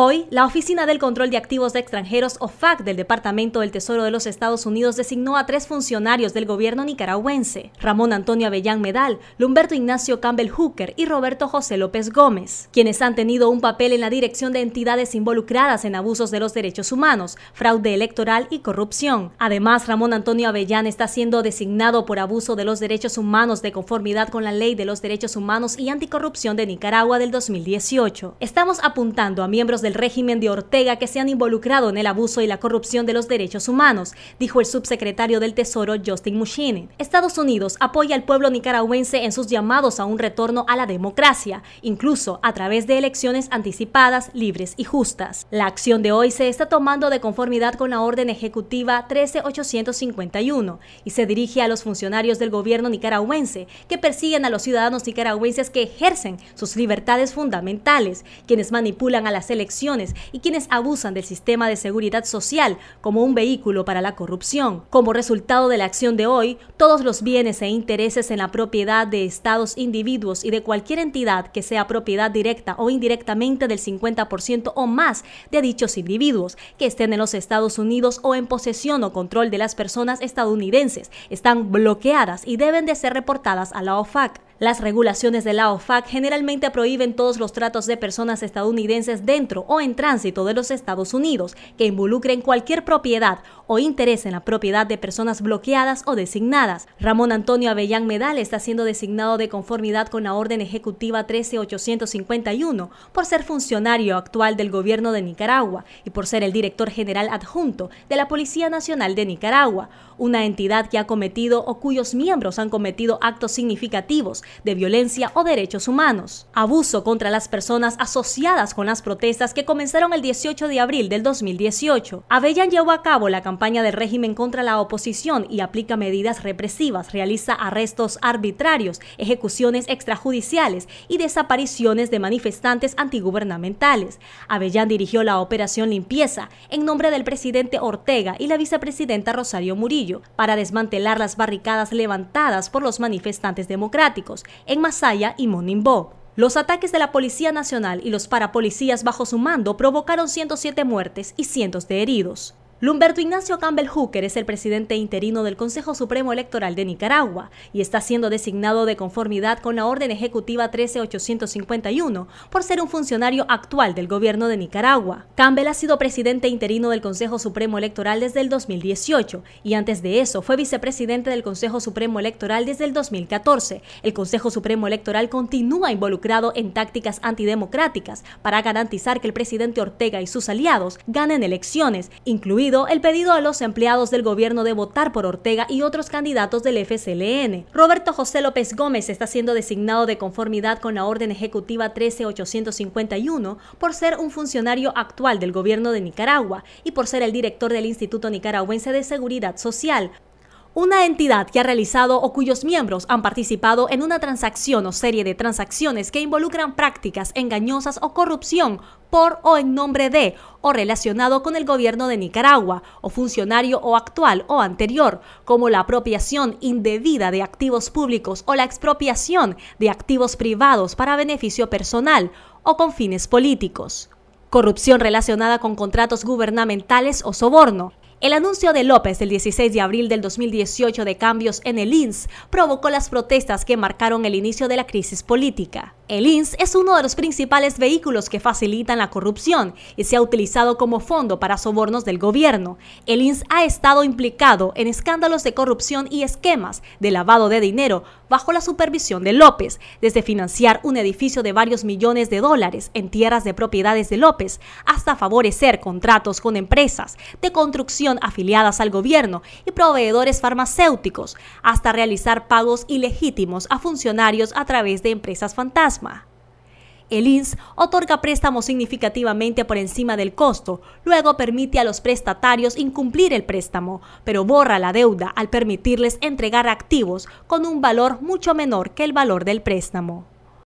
Hoy, la Oficina del Control de Activos de Extranjeros, OFAC, del Departamento del Tesoro de los Estados Unidos designó a tres funcionarios del gobierno nicaragüense, Ramón Antonio Avellán Medal, Lumberto Ignacio Campbell Hooker y Roberto José López Gómez, quienes han tenido un papel en la dirección de entidades involucradas en abusos de los derechos humanos, fraude electoral y corrupción. Además, Ramón Antonio Avellán está siendo designado por abuso de los derechos humanos de conformidad con la Ley de los Derechos Humanos y Anticorrupción de Nicaragua del 2018. Estamos apuntando a miembros de el régimen de Ortega que se han involucrado en el abuso y la corrupción de los derechos humanos, dijo el subsecretario del Tesoro Justin Mushine. Estados Unidos apoya al pueblo nicaragüense en sus llamados a un retorno a la democracia, incluso a través de elecciones anticipadas, libres y justas. La acción de hoy se está tomando de conformidad con la orden ejecutiva 13851 y se dirige a los funcionarios del gobierno nicaragüense que persiguen a los ciudadanos nicaragüenses que ejercen sus libertades fundamentales, quienes manipulan a las elecciones y quienes abusan del sistema de seguridad social como un vehículo para la corrupción. Como resultado de la acción de hoy, todos los bienes e intereses en la propiedad de estados, individuos y de cualquier entidad que sea propiedad directa o indirectamente del 50% o más de dichos individuos que estén en los Estados Unidos o en posesión o control de las personas estadounidenses están bloqueadas y deben de ser reportadas a la OFAC. Las regulaciones de la OFAC generalmente prohíben todos los tratos de personas estadounidenses dentro o en tránsito de los Estados Unidos que involucren cualquier propiedad o interés en la propiedad de personas bloqueadas o designadas. Ramón Antonio Avellán Medal está siendo designado de conformidad con la Orden Ejecutiva 13851 por ser funcionario actual del gobierno de Nicaragua y por ser el director general adjunto de la Policía Nacional de Nicaragua, una entidad que ha cometido o cuyos miembros han cometido actos significativos de violencia o derechos humanos. Abuso contra las personas asociadas con las protestas que comenzaron el 18 de abril del 2018. Avellan llevó a cabo la campaña del régimen contra la oposición y aplica medidas represivas, realiza arrestos arbitrarios, ejecuciones extrajudiciales y desapariciones de manifestantes antigubernamentales. Avellán dirigió la operación Limpieza en nombre del presidente Ortega y la vicepresidenta Rosario Murillo para desmantelar las barricadas levantadas por los manifestantes democráticos en Masaya y Monimbó. Los ataques de la Policía Nacional y los parapolicías bajo su mando provocaron 107 muertes y cientos de heridos. Lumberto Ignacio Campbell Hooker es el presidente interino del Consejo Supremo Electoral de Nicaragua y está siendo designado de conformidad con la Orden Ejecutiva 13851 por ser un funcionario actual del gobierno de Nicaragua. Campbell ha sido presidente interino del Consejo Supremo Electoral desde el 2018 y antes de eso fue vicepresidente del Consejo Supremo Electoral desde el 2014. El Consejo Supremo Electoral continúa involucrado en tácticas antidemocráticas para garantizar que el presidente Ortega y sus aliados ganen elecciones, incluido el pedido a los empleados del gobierno de votar por Ortega y otros candidatos del FCLN. Roberto José López Gómez está siendo designado de conformidad con la Orden Ejecutiva 13851 por ser un funcionario actual del gobierno de Nicaragua y por ser el director del Instituto Nicaragüense de Seguridad Social, una entidad que ha realizado o cuyos miembros han participado en una transacción o serie de transacciones que involucran prácticas engañosas o corrupción por o en nombre de o relacionado con el gobierno de Nicaragua o funcionario o actual o anterior, como la apropiación indebida de activos públicos o la expropiación de activos privados para beneficio personal o con fines políticos corrupción relacionada con contratos gubernamentales o soborno, el anuncio de López el 16 de abril del 2018 de cambios en el INS provocó las protestas que marcaron el inicio de la crisis política. El INS es uno de los principales vehículos que facilitan la corrupción y se ha utilizado como fondo para sobornos del gobierno. El INS ha estado implicado en escándalos de corrupción y esquemas de lavado de dinero bajo la supervisión de López, desde financiar un edificio de varios millones de dólares en tierras de propiedades de López hasta favorecer contratos con empresas de construcción afiliadas al gobierno y proveedores farmacéuticos, hasta realizar pagos ilegítimos a funcionarios a través de empresas fantasma. El INS otorga préstamos significativamente por encima del costo, luego permite a los prestatarios incumplir el préstamo, pero borra la deuda al permitirles entregar activos con un valor mucho menor que el valor del préstamo.